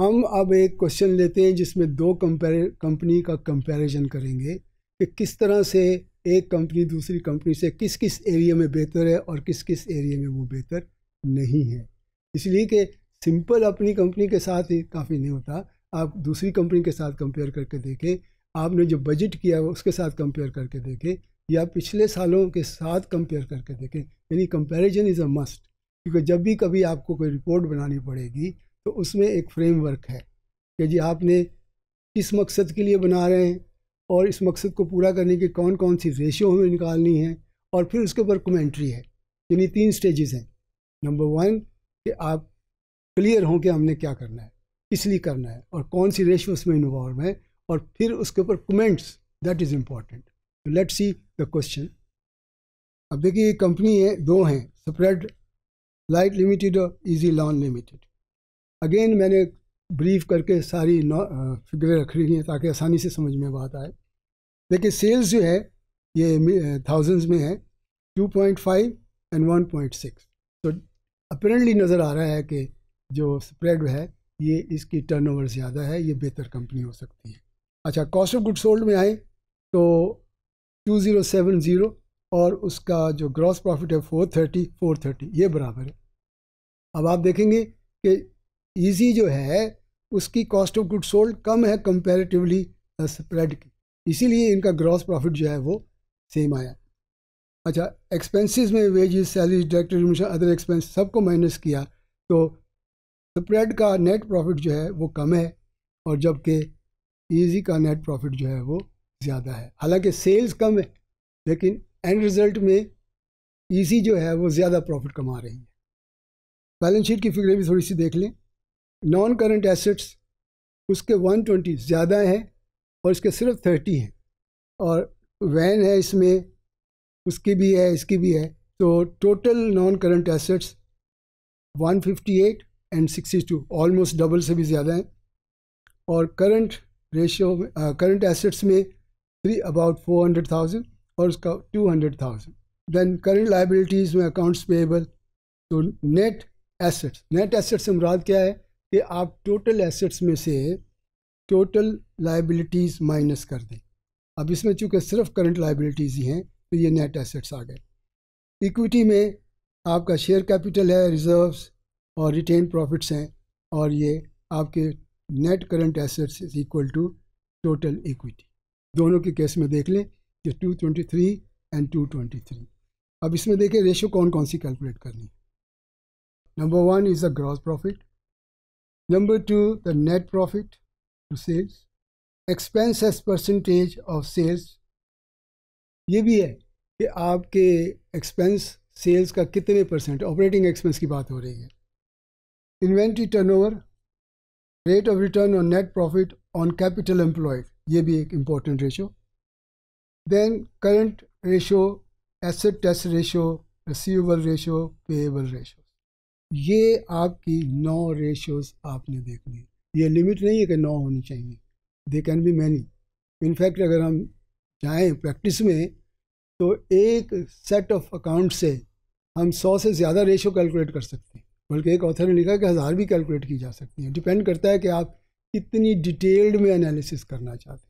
हम अब एक क्वेश्चन लेते हैं जिसमें दो कंपनी का कंपैरिजन करेंगे कि किस तरह से एक कंपनी दूसरी कंपनी से किस किस एरिया में बेहतर है और किस किस एरिया में वो बेहतर नहीं है इसलिए कि सिंपल अपनी कंपनी के साथ ही काफ़ी नहीं होता आप दूसरी कंपनी के साथ कंपेयर करके देखें आपने जो बजट किया है उसके साथ कंपेयर करके देखें या पिछले सालों के साथ कंपेयर करके देखें यानी कंपैरिजन इज़ अ मस्ट क्योंकि जब भी कभी आपको कोई रिपोर्ट बनानी पड़ेगी तो उसमें एक फ्रेमवर्क है कि जी आपने किस मकसद के लिए बना रहे हैं और इस मकसद को पूरा करने की कौन कौन सी रेशियो हमें निकालनी है और फिर उसके ऊपर कमेंट्री है यानी तीन स्टेजेस हैं नंबर वन कि आप क्लियर हों कि हमने क्या करना है किस लिए करना है और कौन सी रेशियो उसमें इन्वॉल्व है और फिर उसके ऊपर comments that is important let see the question अब देखिए ये कंपनी है दो हैं स्प्रेड लाइट लिमिटेड और इजी लॉन लिमिटेड अगेन मैंने ब्रीफ करके सारी फिगरें रख रही हैं ताकि आसानी से समझ में बात आए देखिए सेल्स जो है ये थाउजेंड्स में है 2.5 एंड 1.6 तो अपेरेंटली नज़र आ रहा है कि जो स्प्रेड है ये इसकी टर्नओवर ज़्यादा है ये बेहतर कंपनी हो सकती है अच्छा कॉस्ट ऑफ गुड सोल्ड में आए तो 2070 और उसका जो ग्रॉस प्रॉफिट है 430 430 ये बराबर है अब आप देखेंगे कि ईजी जो है उसकी कॉस्ट ऑफ गुड सोल्ड कम है कंपेरेटिवली स्प्रेड uh, की इसीलिए इनका ग्रॉस प्रॉफिट जो है वो सेम आया अच्छा एक्सपेंसेस में wages salary direct admission other expense सबको माइनस किया तो स्प्रेड का नेट प्रॉफिट जो है वो कम है और जबकि ईजी का नेट प्रॉफिट जो है वो ज़्यादा है हालांकि सेल्स कम है लेकिन एंड रिजल्ट में ईजी जो है वो ज़्यादा प्रॉफिट कमा रही है बैलेंस शीट की फिगर भी थोड़ी सी देख लें नॉन करंट एसेट्स उसके 120 ज़्यादा हैं और इसके सिर्फ 30 हैं और वैन है इसमें उसकी भी है इसकी भी है तो total non current assets 158 and 62 almost double से भी ज़्यादा हैं और करंट रेशियो में करंट एसेट्स में three about four hundred thousand और उसका two hundred thousand then current liabilities में अकाउंट्स पेबल तो नेट एसेट्स नेट एसेट्स से मुराद क्या है कि आप टोटल एसेट्स में से टोटल लाइबिलिटीज़ माइनस कर दें अब इसमें चूंकि सिर्फ करंट लाइबिलिटीज़ ही हैं तो ये नेट एसेट्स आ गए इक्विटी में आपका शेयर कैपिटल है रिजर्व्स और रिटेन प्रॉफिट्स हैं और ये आपके net current assets is equal to total equity दोनों के केस में देख लें कि टू एंड टू अब इसमें देखें रेशो कौन कौन सी कैलकुलेट करनी है number one is the gross profit Number two, the net profit to sales. Expense as percentage of sales. ये भी है कि आपके एक्सपेंस सेल्स का कितने परसेंट ऑपरेटिंग एक्सपेंस की बात हो रही है inventory turnover rate of return on net profit on capital employed ये भी एक important ratio then current ratio asset test ratio receivable ratio payable ratio ये आपकी नौ रेशोज आपने देखनी है ये लिमिट नहीं है कि नौ होनी चाहिए they can be many in fact अगर हम जाएं प्रैक्टिस में तो एक सेट ऑफ अकाउंट से हम सौ से ज़्यादा रेशो कैलकुलेट कर सकते हैं बल्कि एक ऑथर ने लिखा कि हज़ार भी कैलकुलेट की जा सकती है डिपेंड करता है कि आप कितनी डिटेल्ड में एनालिसिस करना चाहते हैं